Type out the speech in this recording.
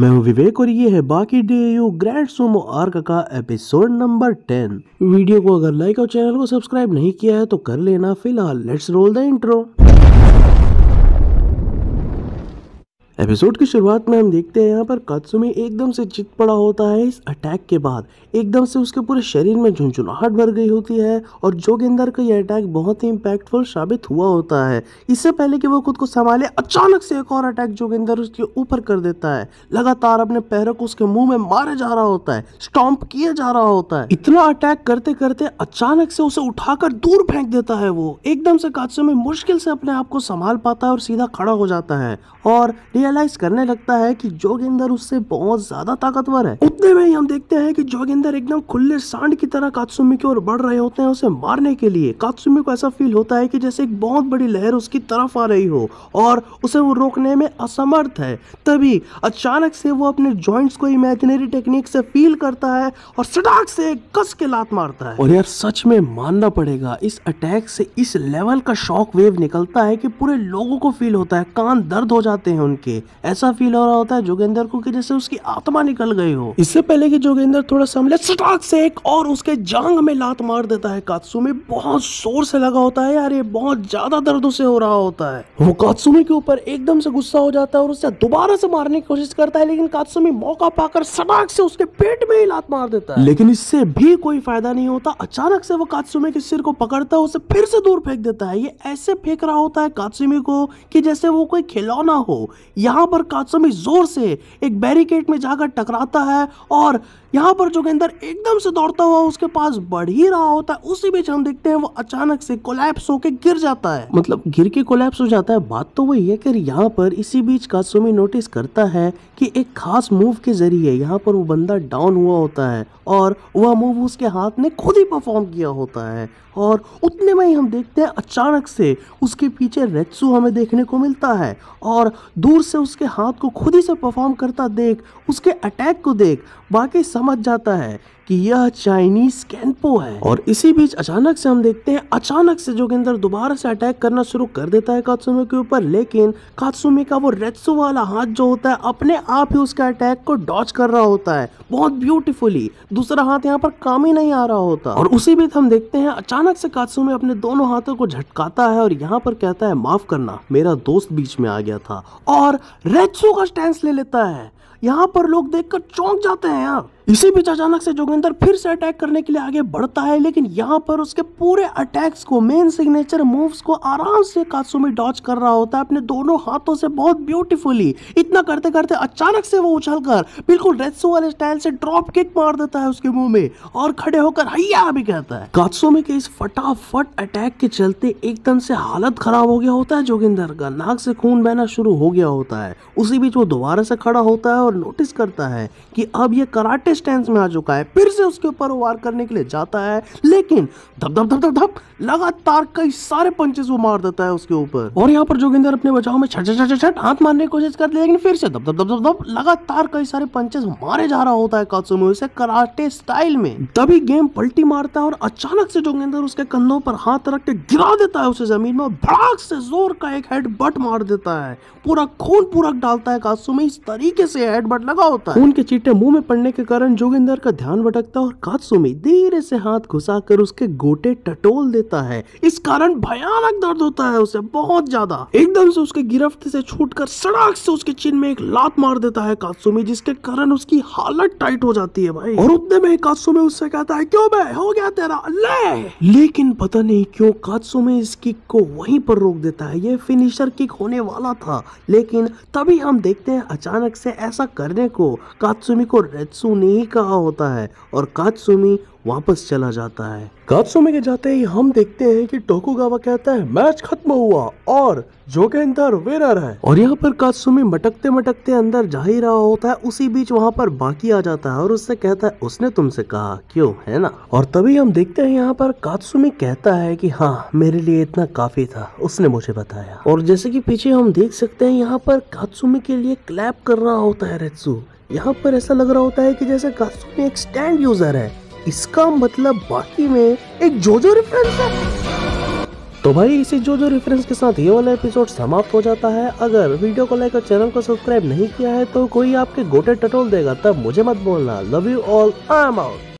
मैं हूं विवेक और ये है बाकी डे यू ग्रैंड सोमो आर्क का एपिसोड नंबर टेन वीडियो को अगर लाइक और चैनल को सब्सक्राइब नहीं किया है तो कर लेना फिलहाल let's roll the intro episode की शुरुआत में हम देखते हैं यहाँ पर कत्सुमी एकदम से चित पड़ा होता है इस अटैक के बाद एकदम से उसके पूरे शरीर में झुंझुनाहट भर गई होती है और जोगिंदर का यह अटैक बहुत ही इम्पैक्टफुल साबित हुआ होता है इससे पहले कि वो खुद को संभाले अचानक से एक और अटैक जोगिंदर उसके ऊपर कर देता है लगातार अपने पैरों को उसके मुंह में मारे जा रहा होता है स्टॉम्प किया जा रहा होता है इतना अटैक करते करते अचानक से उसे उठाकर दूर फेंक देता है वो एकदम से कत्सुमी मुश्किल से अपने आप को संभाल पाता है और सीधा खड़ा हो जाता है और रियलाइज करने लगता है कि जोगिंदर उससे बहुत ज्यादा ताकतवर है इतने में ही हम देखते हैं कि जोगिंदर एकदम खुले सांड की तरह कात्सुमी की ओर बढ़ रहे होते हैं उसे मारने के लिए कात्सुमी को ऐसा फील होता है कि जैसे एक बहुत बड़ी लहर उसकी तरफ आ रही हो और उसे वो रोकने में असमर्थ है तभी अचानक से वो अपने जॉइंट्स को इमेजिनरी टेक्निक से फील करता है और सटाक से कस के लात मारता है और यार सच में मानना पड़ेगा इस अटैक से इस लेवल का शॉक वेव निकलता है कि पूरे लोगों को फील होता है कान दर्द हो जाते हैं उनके ऐसा फील हो रहा होता है जोगिंदर को कि जैसे उसकी आत्मा निकल गई हो इस इससे पहले कि जोगेंद्र थोड़ा संभले सटाक से एक और उसके जांग में लात मार देता है कात्सुमे बहुत जोर से लगा होता है यार ये बहुत ज्यादा दर्द उसे हो रहा होता है वो कात्सुमे के ऊपर एकदम से गुस्सा हो जाता है और उसे दोबारा से मारने की कोशिश करता है लेकिन कात्सुमे मौका पाकर सटाक से उसके पेट में ही लात मार देता है लेकिन इससे भी कोई फायदा नहीं होता अचानक से वो कात्सुमे के सिर को पकड़ता है उसे फिर से दूर फेंक देता है ये ऐसे फेंक रहा होता है कात्सुमे को कि जैसे वो कोई खिलौना हो यहाँ पर कात्सुमे जोर से एक बैरिकेड में जाकर टकराता है और यहाँ पर गेंदर एकदम से दौड़ता हुआ उसके पास बढ़ ही रहा होता है उसी बीच हम देखते हैं वो अचानक से कोलैप्स होके गिर जाता है मतलब गिर के कोलैप्स हो जाता है बात तो वही है कि यहाँ पर इसी बीच कासुमी नोटिस करता है कि एक खास मूव के जरिए यहाँ पर वो बंदा डाउन हुआ होता है और वह मूव उसके हाथ ने खुद ही परफॉर्म किया होता है और उतने में ही हम देखते हैं अचानक से उसके पीछे रेत्सू हमें देखने को मिलता है और दूर से उसके हाथ को खुद ही से परफॉर्म करता देख उसके अटैक को देख बाकी समझ जाता है कि यह चाइनीज कैंपो है और इसी बीच अचानक से हम देखते हैं अचानक से जोगेंद्र दोबारा से अटैक करना शुरू कर देता है कात्सुमे के ऊपर लेकिन कात्सुमे का वो रेत्सो वाला हाथ जो होता है अपने आप ही उसके अटैक को डॉच कर रहा होता है बहुत ब्यूटीफुली दूसरा हाथ यहाँ पर काम ही नहीं आ रहा होता और उसी बीच हम देखते हैं अचानक से कात्सुमे अपने दोनों हाथों को झटकाता है और यहाँ पर कहता है माफ करना मेरा दोस्त बीच में आ गया था और रेत्सो का स्टैंड ले लेता है यहाँ पर लोग देखकर चौंक जाते हैं यार इसी बीच अचानक से जोगिंदर फिर से अटैक करने के लिए आगे बढ़ता है लेकिन यहाँ पर उसके पूरे अटैक्स को मेन सिग्नेचर मूव्स को आराम से कासुमी डॉच कर रहा होता है अपने दोनों हाथों से बहुत ब्यूटीफुली इतना करते करते अचानक से वो उछल कर बिल्कुल रेसो वाले स्टाइल से ड्रॉप किक मार देता है उसके मुंह में और खड़े होकर हैया भी कहता है कासुमी के इस फटाफट अटैक के चलते एकदम से हालत खराब हो गया होता है जोगिंदर का नाक से खून बहना शुरू हो गया होता है उसी बीच वो दोबारा से खड़ा होता है और नोटिस करता है कि अब ये कराटे के स्टैंड में आ चुका है फिर से उसके ऊपर वार करने के लिए जाता है लेकिन धप धप धप धप धप लगातार कई सारे पंचेस वो मार देता है उसके ऊपर और यहाँ पर जोगिंदर अपने बचाव में छठ छठ छठ हाथ मारने की कोशिश करते लेकिन फिर से धप धप धप धप धप लगातार कई सारे पंचेस मारे जा रहा होता है कात्सुमो इसे कराटे स्टाइल में तभी गेम पलटी मारता है और अचानक से जोगिंदर उसके कंधों पर हाथ रख के गिरा देता है उसे जमीन में भड़ाक से जोर का एक हेड बट मार देता है पूरा खून पूरा डालता है कात्सुमो इस तरीके से हेड बट लगा होता है खून के चीटे मुंह में पड़ने के कारण कारण जोगिंदर का ध्यान भटकता और कात्सुमी धीरे से हाथ घुसाकर उसके गोटे टटोल देता है इस कारण भयानक दर्द होता है उसे बहुत ज्यादा एकदम से उसके गिरफ्त से छूटकर सड़क से उसके चिन्ह में एक लात मार देता है कात्सुमी जिसके कारण उसकी हालत टाइट हो जाती है भाई और उतने में कात्सुमी उससे कहता है क्यों भाई हो गया तेरा ले लेकिन पता नहीं क्यों कात्सुमी इस किक को वहीं पर रोक देता है ये फिनिशर किक होने वाला था लेकिन तभी हम देखते हैं अचानक से ऐसा करने को कात्सुमी को रेत्सू ने ही कहा होता है और कात्सुमी वापस चला जाता है कात्सुमी के जाते ही हम देखते हैं कि टोकुगावा कहता है मैच खत्म हुआ और अंदर विनर है और यहाँ पर कात्सुमी मटकते मटकते अंदर जा ही रहा होता है उसी बीच वहाँ पर बाकी आ जाता है और उससे कहता है उसने तुमसे कहा क्यों है ना और तभी हम देखते हैं यहाँ पर कात्सुमी कहता है कि हाँ मेरे लिए इतना काफी था उसने मुझे बताया और जैसे कि पीछे हम देख सकते हैं यहाँ पर कात्सुमी के लिए क्लैप कर रहा होता है रेत्सु यहाँ पर ऐसा लग रहा होता है कि जैसे कासुमी एक स्टैंड यूजर है इसका मतलब बाकी में एक जोजो रेफरेंस है तो भाई इसी जोजो रेफरेंस के साथ ये वाला एपिसोड समाप्त हो जाता है अगर वीडियो को लाइक और चैनल को सब्सक्राइब नहीं किया है तो कोई आपके गोटे टटोल देगा तब मुझे मत बोलना love you all I am out